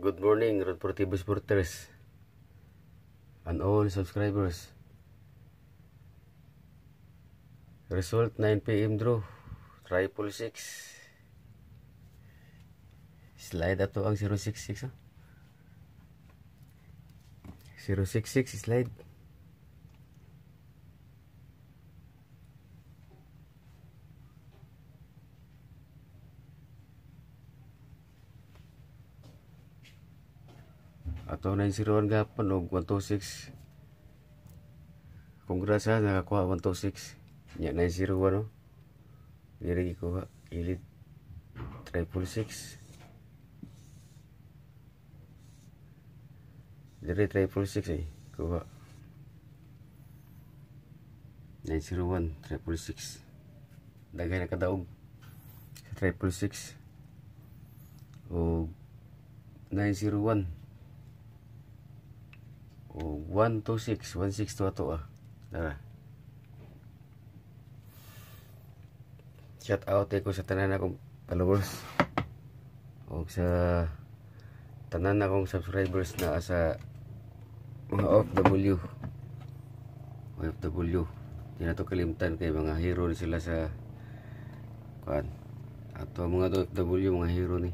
Good morning, Rod Portibo supporters and all subscribers. Result 9 p.m. draw. Triple 6. Slide ato ang 066. Ha? 066 slide. ato 901 gapon og 126 congrats ha nakakuha 126 nya 901 no diri ko ilit triple 6 diri triple 6 eh kuha 901 triple 6 dagay na kadaog sa triple 6 o 901 o 126 162 ato ah na shout out eh ko sa tanan akong followers o sa tanan akong subscribers na sa mga OFW OFW di na to kalimtan kay mga hero ni sila sa kuan ato mga OFW mga hero ni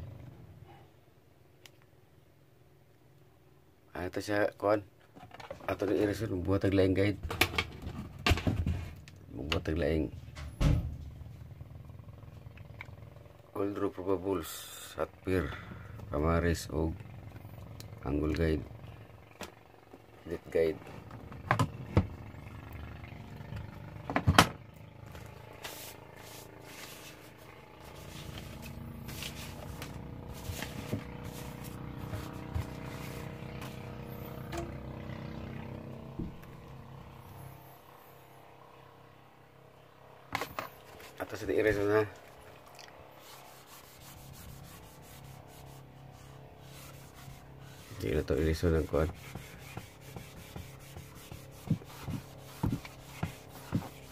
ay ito siya, kuhan? ato ni Irisol magbuhat ang laing guide magbuhat ang laing all draw probables at pier kamaris o angle guide net guide Hindi na to iliso ng kuan.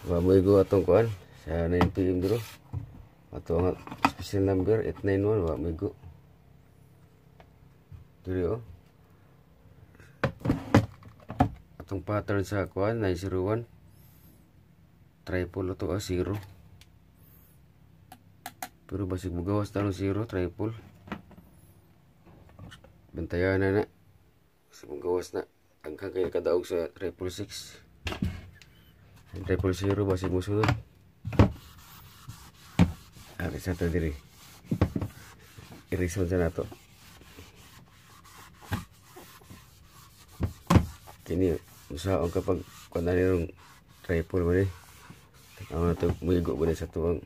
Baboy ko atong kuan. Sa 9pm dito. Ato ang special number 891. Baboy ko. Dito o. Atong pattern sa kuan 901. Triple ito o 0. Pero basig mo gawas talong 0. Triple bantayan na na sa gawas na ang kagay kadaog sa triple six triple zero basi mo sunod ari ah, sa to diri i-resolve na to kini usa ang kapag kananirong triple mo ni ang nato muigo mo sa tuwang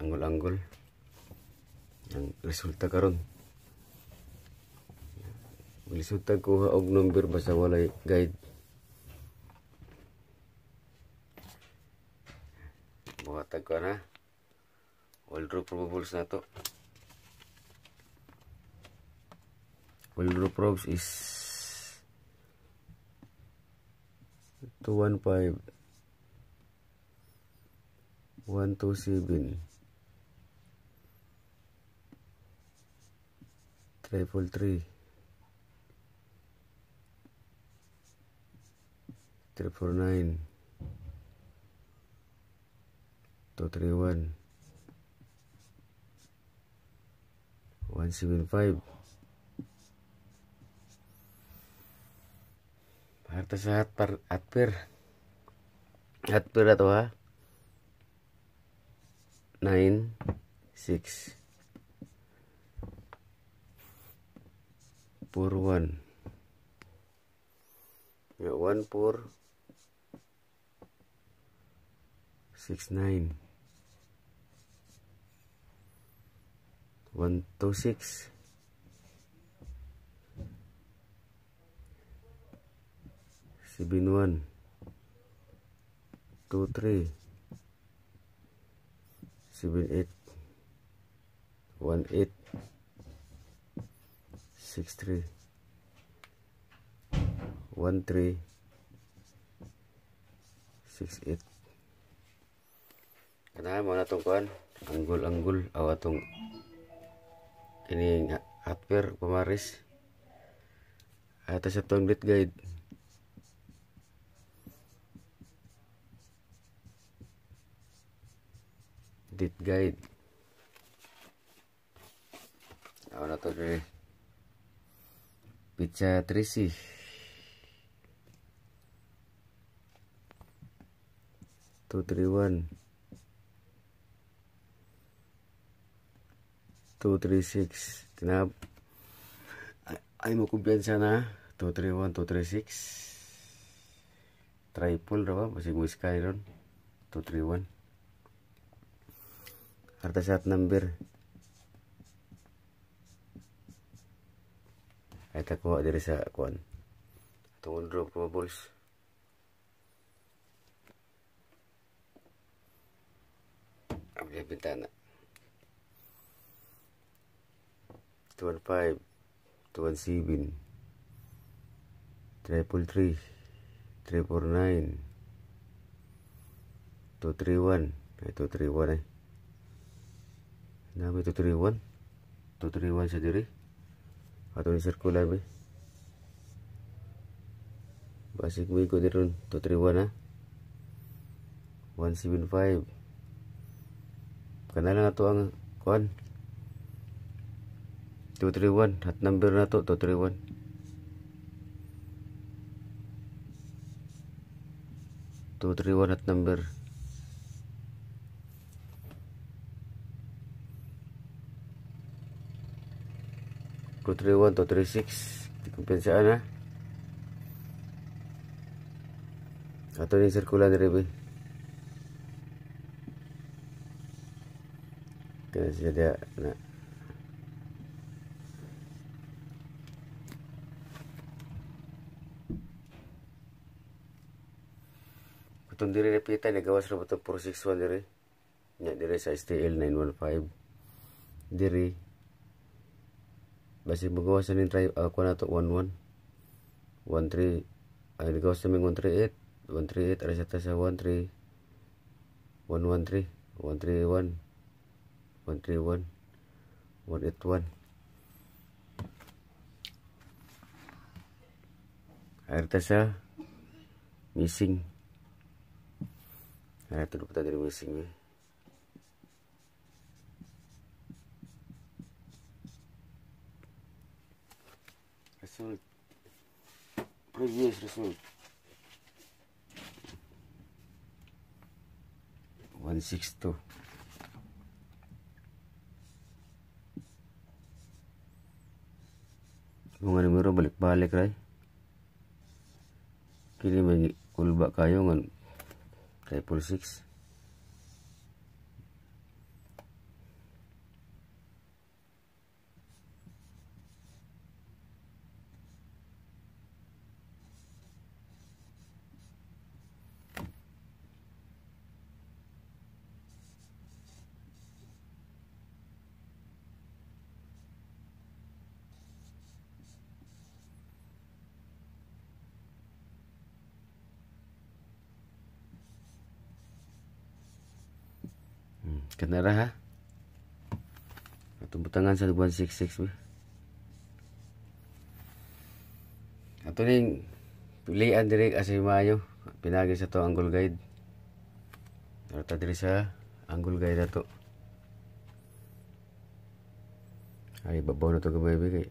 anggol-anggol ang resulta karon Lisutag ko og number basta walay guide. Buhatag ko na. All draw probables na to. All draw probes is 215 127 triple three triple nine two three one one seven five harta sehat per atpir atpir atau ha nine six 4, 1. Yeah, 1, 4, 6, 9. 1, 2, 6. Seven one, two three, seven eight, one eight. 63 13 68 kanahan mo na itong kuhan anggol-anggol o atong ini hardware pamaris ato ah, sa itong lead guide lead guide ako na ito guys pizza terisi two three one two three six kenapa ayo mau kumpian sana two three one two three six triple berapa masih gue ron two three one harta saat number Kahit nakuha diri sa kuan. Itong wardrobe mga balls. Abli bintana. 215 217 333 349 231 ay 231 eh. Ang dami 231. 231 sa atau di circular be basic be ikut turun to three one ah one seven five kenal ato ang kon, two three one hat number na to two three one two three one hat number 231 236 36 ha atau ini sirkulan dari boy kena sedia nak Itong diri na pita, nagawas na ba itong 461 diri? Nya diri sa STL 915. Diri basi bugawa sa nin try uh, kuha na to 11 13 ay ligaw sa ming 138 138 aras ata sa 13 113 131 131 181 ay sa missing. ay dulu kita dari missing eh рисует. Здесь рисует. 162. Kung ano meron, balik-balik ray. Kini may kulba kayo ngan triple six. Scanner ha. Atong sa 166. Ato ning pilihan diri as mayo. Pinagi sa to angle guide. Narata diri sa angle guide ato. Ay babaw na to baby kay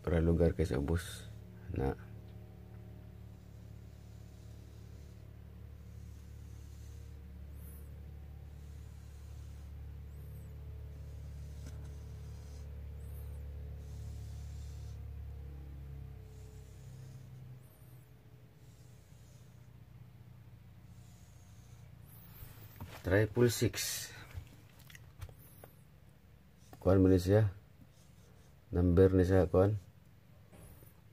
para lugar kay sa ubos na triple six kawan benis ya number ni saya kawan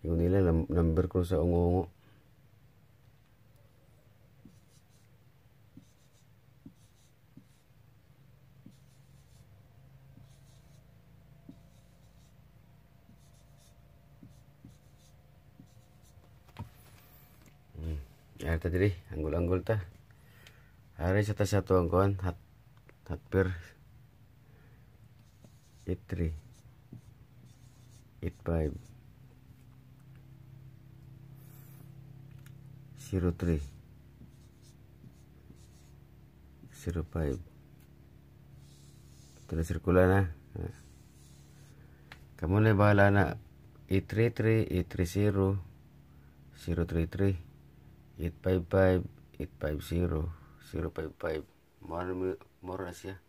yung nila number ko sa ungo-ungo hmm, Ya, tadi deh, anggul-anggul tah. Ari sa tas ato ang kuan hot hot pair eight three eight five zero three zero five ito na sirkula na ah. kamo na bahala na 833 830 033 855 850 0.55 more, more na siya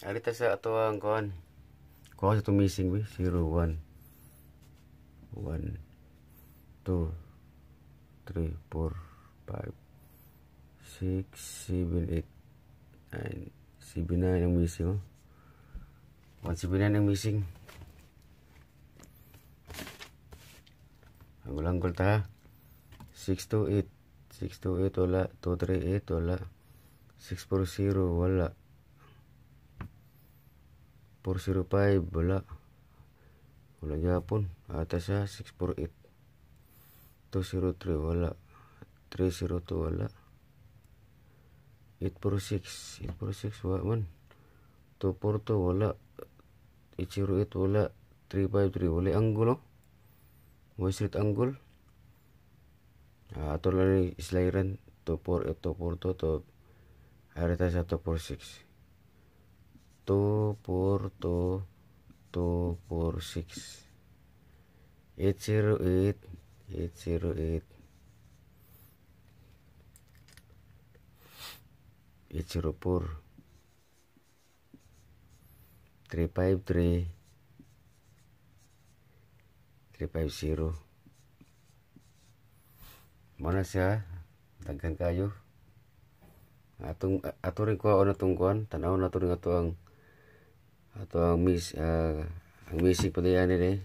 alita sa ato ang kuhan kuha sa itong missing we 01 1 2 3 4 5 6 7 8 9 7 ang missing oh. 179 ang missing Anggol-anggol ta 628 628 wala 238 wala 640 wala 405 wala wala gapon ata siya 648 203 wala 302 wala 846 846 wala man 242 wala 808 wala 353 wala angulo voice street angle Uh, ato lang islairan 248 242 to ayra tayo sa 246 242 246 808 808 804 353 350 Muna siya, daghan kayo. Atong ato rin ko na tong kuan, tanaw na to rin ato ang ato ang mis uh, ang music pa diyan ni.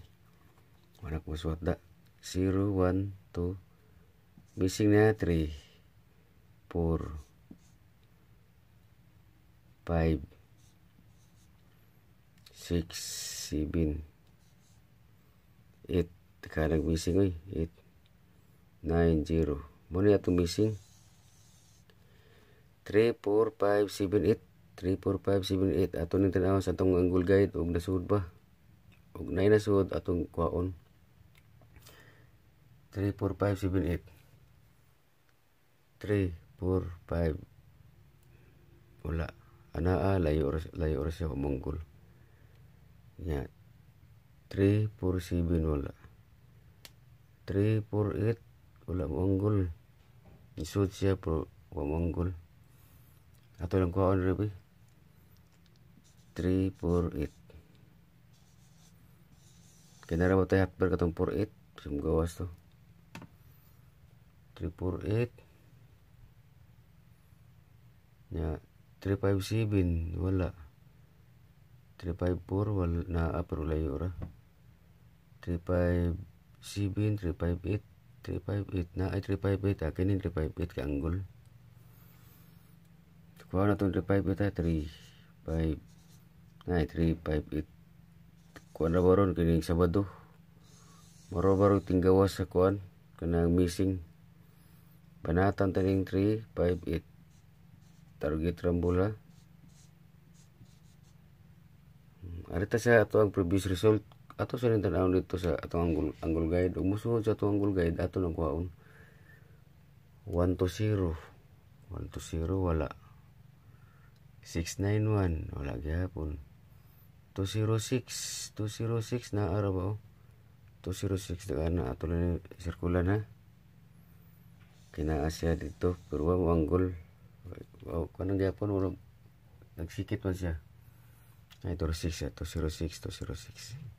Wala ko suwat da. 0 1 2 missing na 3 4 5 6 7 8 kada missing oy 8 9-0. Muna itong missing. 3, 4, 5, 7, 8. 3, 4, 5, 7, 8. Ato ning tanaw sa atong angle guide. Huwag nasud ba? Huwag na Atong kwaon. 3, 4, 5, 7, 8. 3, 4, 5. Wala. Anaa, ah, layo oras, layo siya kumunggol. Ya 3, 4, 7, wala. 3, 4, 8 wala manggol isud siya pero wala manggol ato lang kuha on rin 3, 4, 8 kinara mo tayo hotbar katong 4, 8 sim gawas to 3, 4, 8 na 357 wala 354 wala na ah, pero layo ra 357 358 358 na ay 358 ah kinin 358 ka angle kuha na itong 358 ah, ay 358 kuha na ba ron kining sabado maro ba ron tinggawas sa kuha kanang missing banatan taning 358 target rambula ah. arita sa ato ang previous result ato sa rin tanawon dito sa atong angle, angle guide ug mosunod sa atong angle guide ato nang kuhaon 1 to 0 1 to 0 wala 691 wala gihapon 206 206 na ara ba oh 206 daga na ato lang sirkulan ha kinaas siya dito pero wa mo angle wow kanang gihapon wala nagsikit man siya ay 206 ya 206 206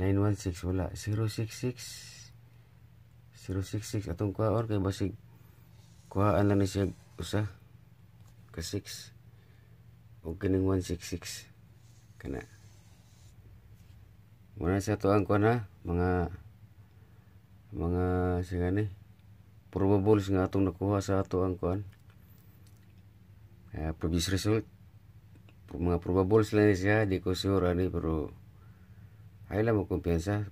916 wala 066 066 atong kuha or kay basig kuhaan lang ni siya usa ka 6 o kining 166 kana muna sa to ang na mga mga siya ni probable nga atong nakuha sa ato ang kuha uh, previous result mga probable sila ni siya di ko sure ani pero ay lang mo kumpiyansa.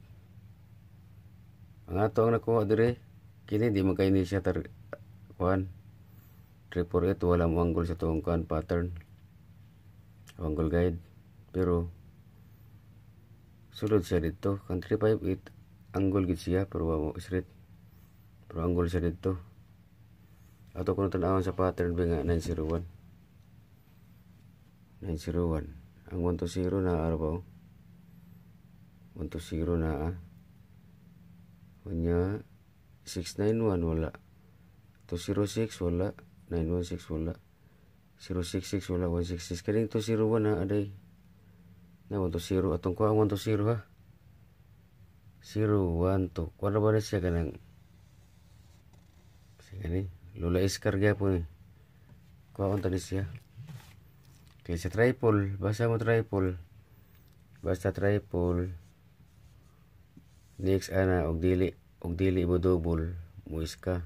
Ang ato ang nakuha dire, kini di magkain ni tar 1, 348 wala mo anggol sa tuong kan pattern. Anggol guide. Pero sulod siya dito. Kang 358 anggol gid siya pero wa mo straight. Pero anggol siya dito. Ato kuno tan-awon sa pattern ba 901. 901. Ang 120 na araw ba? Oh. untuk siro na ah. hanya 691 wala to 06 wala 916 wala 066 wala 166 Kaling to 01 na aday na wanto 0 atong kuha wanto 0 ha 012. to kuha ba na siya kanang siya ni lula iskar gaya po ni kuha wanto ni siya kaya sa triple basta mo triple basta triple Next ana og dili og dili mo double muis ka.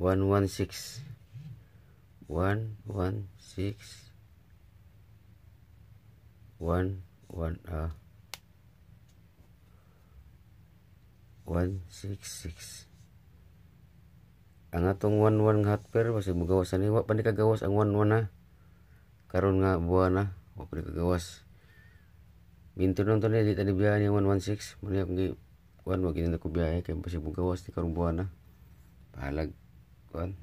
One one six. One one six. One one ah. Uh, one six six. Ang atong one one nga hotper, basi mo gawas ani pa ni kagawas ang one one ha karon nga buwan na wa pud kagawas minto nang tani di tani biyahe ni 116 man yakong gi kuan wa gini ko biyahe kay basi gawas ni karong buwan na pahalag kuan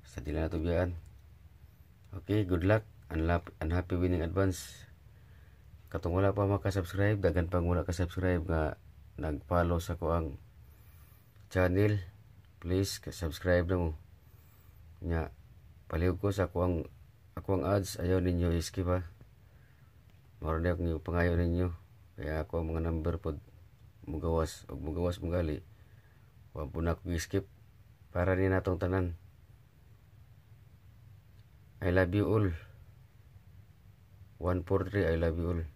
sa dila na to biyaan okay good luck unhappy, unhappy winning advance katong wala pa maka-subscribe dagan pang wala ka-subscribe nga nag-follow sa kuang channel please subscribe na mo nya palihog ko sa kuang ako ang ads ayaw ninyo iskip ba maroon ako ninyo pangayo ninyo kaya ako ang mga number pod mugawas o mugawas mugali wag po na ako iskip para ni natong tanan I love you all 143 I love you all